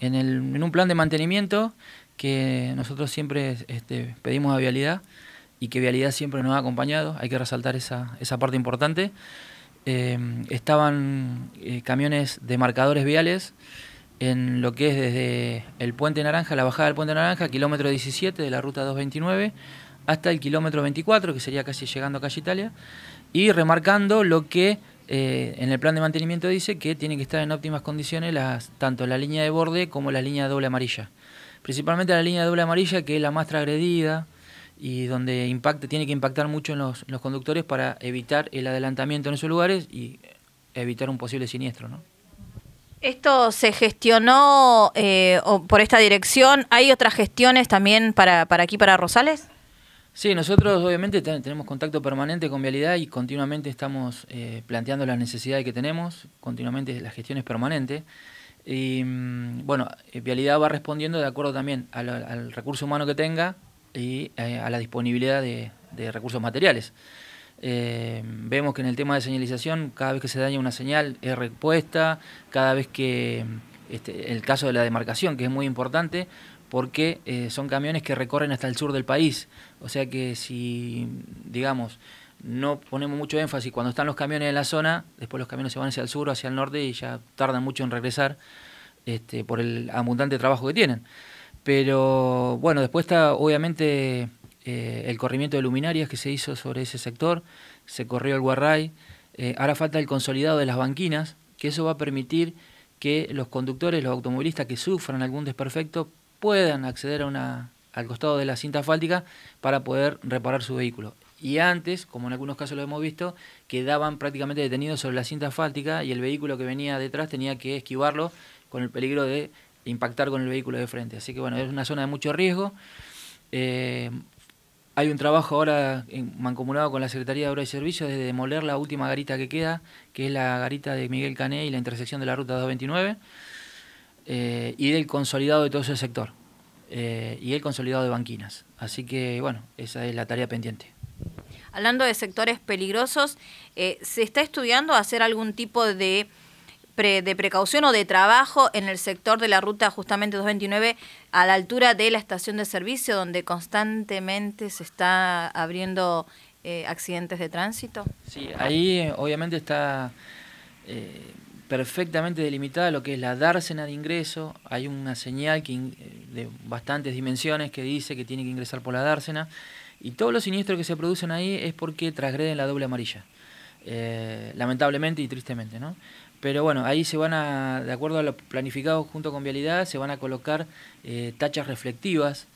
en, un plan de mantenimiento que nosotros siempre este, pedimos a Vialidad y que Vialidad siempre nos ha acompañado, hay que resaltar esa, parte importante. Em, estaban eh, camiones de marcadores viales en lo que es desde el Puente Naranja, la bajada del Puente Naranja, kilómetro 17 de la ruta 229, hasta el kilómetro 24, que sería casi llegando a Calle Italia, y remarcando lo que eh, en el plan de mantenimiento dice que tiene que estar en óptimas condiciones las, tanto la línea de borde como la línea doble amarilla. Principalmente la línea doble amarilla, que es la más transgredida y donde impacta, tiene que impactar mucho en los, conductores para evitar el adelantamiento en esos lugares y evitar un posible siniestro. ¿no? Esto se gestionó eh, por esta dirección. ¿Hay otras gestiones también para aquí, para Rosales? Sí, nosotros obviamente tenemos contacto permanente con Vialidad y continuamente estamos eh, planteando las necesidades que tenemos, continuamente la gestión es permanente. Y mm, bueno, eh, Vialidad va respondiendo de acuerdo también al, recurso humano que tenga y eh, a la disponibilidad de, recursos materiales. vemos que en el tema de señalización, cada vez que se daña una señal es respuesta, cada vez que, este, el caso de la demarcación, que es muy importante, porque eh, son camiones que recorren hasta el sur del país. O sea que si, digamos, no ponemos mucho énfasis cuando están los camiones en la zona, después los camiones se van hacia el sur, o hacia el norte y ya tardan mucho en regresar este, por el abundante trabajo que tienen. Pero bueno, después está obviamente eh, el corrimiento de luminarias que se hizo sobre ese sector, se corrió el Guarray, eh, ahora falta el consolidado de las banquinas, que eso va a permitir que los conductores, los automovilistas que sufran algún desperfecto puedan acceder a una, al costado de la cinta asfáltica para poder reparar su vehículo. Y antes, como en algunos casos lo hemos visto, quedaban prácticamente detenidos sobre la cinta asfáltica y el vehículo que venía detrás tenía que esquivarlo con el peligro de impactar con el vehículo de frente. Así que bueno, es una zona de mucho riesgo. Eh, hay un trabajo ahora mancomunado con la Secretaría de Obras y Servicios de demoler la última garita que queda, que es la garita de Miguel Cané y la intersección de la Ruta 229. Eh, y del consolidado de todo ese sector eh, y el consolidado de banquinas. Así que, bueno, esa es la tarea pendiente. Hablando de sectores peligrosos, eh, ¿se está estudiando hacer algún tipo de, precaución o de trabajo en el sector de la ruta justamente 229 a la altura de la estación de servicio donde constantemente se está abriendo accidentes de tránsito? Sí, ahí obviamente está perfectamente delimitada lo que es la dársena de ingreso. Hay una señal que eh, de bastantes dimensiones que dice que tiene que ingresar por la dársena. Y todos los siniestros que se producen ahí es porque transgreden la doble amarilla. Eh, lamentablemente y tristemente, ¿no? Pero bueno, ahí se van a, de acuerdo a lo planificado junto con Vialidad, se van a colocar eh, tachas reflectivas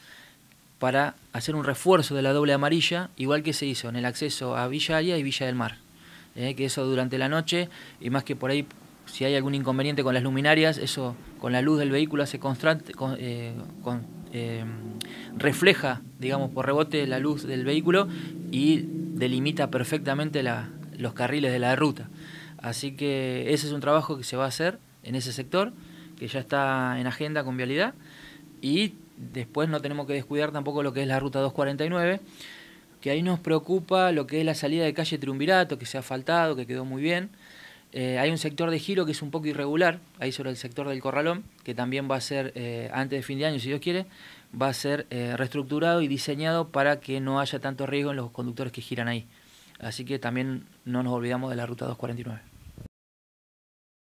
para hacer un refuerzo de la doble amarilla, igual que se hizo en el acceso a Villa Aria y Villa del Mar. que eso durante la noche, y más que por ahí si hay algún inconveniente con las luminarias, eso con la luz del vehículo se eh, eh, refleja, digamos, por rebote la luz del vehículo y delimita perfectamente los carriles de la ruta. Así que ese es un trabajo que se va a hacer en ese sector, que ya está en agenda con vialidad. Y después no tenemos que descuidar tampoco lo que es la ruta 249, que ahí nos preocupa lo que es la salida de calle Triunvirato, que se ha faltado, que quedó muy bien. Eh, hay un sector de giro que es un poco irregular, ahí sobre el sector del corralón, que también va a ser, eh, antes de fin de año, si Dios quiere, va a ser eh, reestructurado y diseñado para que no haya tanto riesgo en los conductores que giran ahí. Así que también no nos olvidamos de la ruta 249.